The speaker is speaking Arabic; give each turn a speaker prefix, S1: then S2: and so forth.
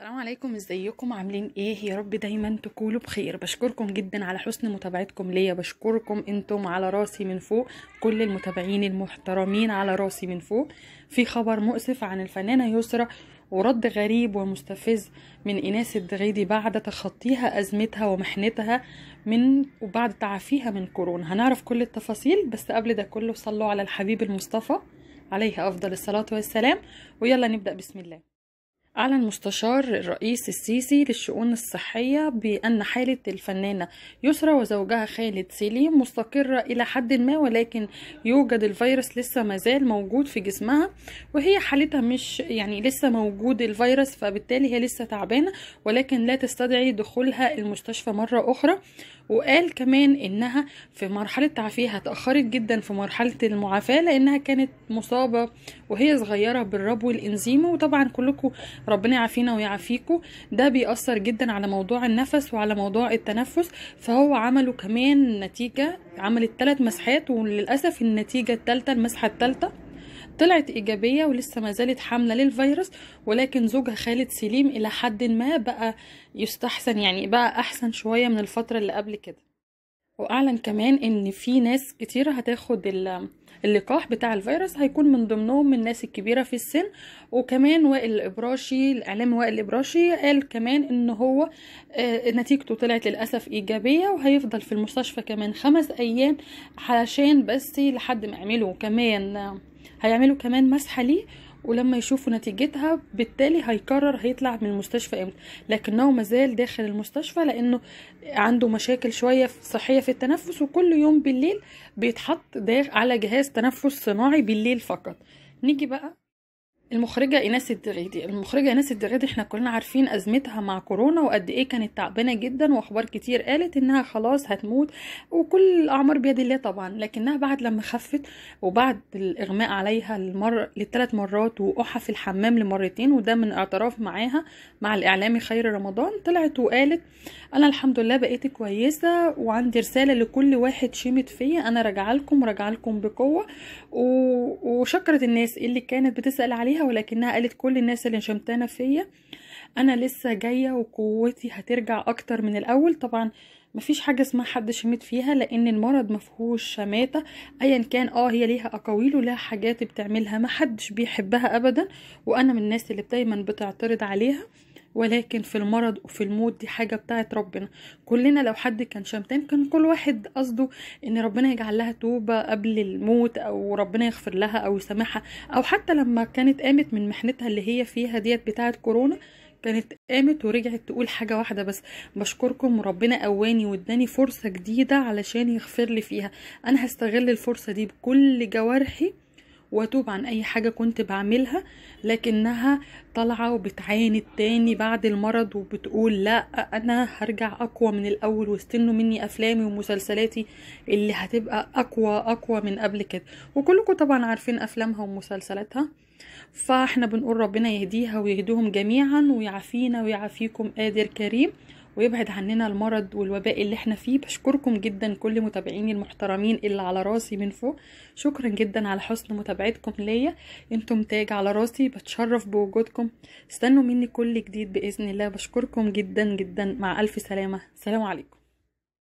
S1: السلام عليكم ازيكم عاملين ايه يا رب دايما تكونوا بخير بشكركم جدا على حسن متابعتكم ليا بشكركم انتم على راسي من فوق كل المتابعين المحترمين على راسي من فوق في خبر مؤسف عن الفنانه يسرا ورد غريب ومستفز من إناس الدغيدي بعد تخطيها أزمتها ومحنتها من وبعد تعافيها من كورونا هنعرف كل التفاصيل بس قبل ده كله صلوا على الحبيب المصطفى عليه أفضل الصلاة والسلام ويلا نبدأ بسم الله أعلن مستشار الرئيس السيسي للشؤون الصحية بأن حالة الفنانة يسرى وزوجها خالد سليم مستقرة إلى حد ما ولكن يوجد الفيروس لسه مازال موجود في جسمها وهي حالتها مش يعني لسه موجود الفيروس فبالتالي هي لسه تعبانة ولكن لا تستدعي دخولها المستشفى مرة أخرى وقال كمان انها في مرحله تعافيها اتاخرت جدا في مرحله المعافاه لانها كانت مصابه وهي صغيره بالربو الانزيما وطبعا كلكم ربنا يعافينا ويعافيكم ده بيأثر جدا على موضوع النفس وعلى موضوع التنفس فهو عمله كمان نتيجه عملت ثلاث مسحات وللاسف النتيجه الثالثه المسحه الثالثه طلعت إيجابية ولسه ما زالت حاملة للفيروس ولكن زوجها خالد سليم إلى حد ما بقى يستحسن يعني بقى أحسن شوية من الفترة اللي قبل كده واعلن كمان ان في ناس كتير هتاخد اللقاح بتاع الفيروس هيكون من ضمنهم الناس الكبيره في السن وكمان وائل الابراشي الاعلامي وائل الابراشي قال كمان ان هو آه، نتيجته طلعت للاسف ايجابيه وهيفضل في المستشفى كمان خمس ايام علشان بس لحد ما يعملوا كمان هيعملوا كمان مسحه ليه ولما يشوفوا نتيجتها بالتالي هيقرر هيطلع من المستشفى امتى لكنه مازال داخل المستشفى لانه عنده مشاكل شويه صحيه في التنفس وكل يوم بالليل بيتحط على جهاز تنفس صناعي بالليل فقط نيجي بقى المخرجه ايناس الدغيدي المخرجه ايناس الدغيدي احنا كلنا عارفين ازمتها مع كورونا وقد ايه كانت تعبانه جدا واخبار كتير قالت انها خلاص هتموت وكل الاعمار بيد الله طبعا لكنها بعد لما خفت وبعد الاغماء عليها المر للثلاث مرات وقحة في الحمام لمرتين وده من اعتراف معاها مع الاعلامي خير رمضان طلعت وقالت انا الحمد لله بقيت كويسه وعندي رساله لكل واحد شمت فيا انا راجعه لكم راجعه لكم بقوه وشكرت الناس اللي كانت بتسال عليها فيها ولكنها قالت كل الناس اللي شمتانا فيا انا لسه جايه وقوتي هترجع اكتر من الاول طبعا مفيش حاجه اسمها حد شمت فيها لان المرض مفهوش شماته ايا كان اه هي ليها اقاويل ولها حاجات بتعملها محدش بيحبها ابدا وانا من الناس اللي دايما بتعترض عليها ولكن في المرض وفي الموت دي حاجه بتاعت ربنا كلنا لو حد كان شمتان كان كل واحد قصده ان ربنا يجعل لها توبه قبل الموت او ربنا يغفر لها او يسامحها او حتى لما كانت قامت من محنتها اللي هي فيها ديت بتاعه كورونا كانت قامت ورجعت تقول حاجه واحده بس بشكركم وربنا قواني واداني فرصه جديده علشان يغفر لي فيها انا هستغل الفرصه دي بكل جوارحي واتوب عن اي حاجه كنت بعملها لكنها طالعه وبتعاند تاني بعد المرض وبتقول لا انا هرجع اقوى من الاول واستنوا مني افلامي ومسلسلاتي اللي هتبقى اقوى اقوى من قبل كده وكلكم طبعا عارفين افلامها ومسلسلاتها فاحنا بنقول ربنا يهديها ويهديهم جميعا ويعافينا ويعافيكم قادر كريم ويبعد عننا المرض والوباء اللي احنا فيه بشكركم جدا كل متابعيني المحترمين اللي على راسي من فوق شكرا جدا على حسن متابعتكم ليا انتم تاج على راسي بتشرف بوجودكم استنوا مني كل جديد باذن الله بشكركم جدا جدا مع الف سلامه سلام عليكم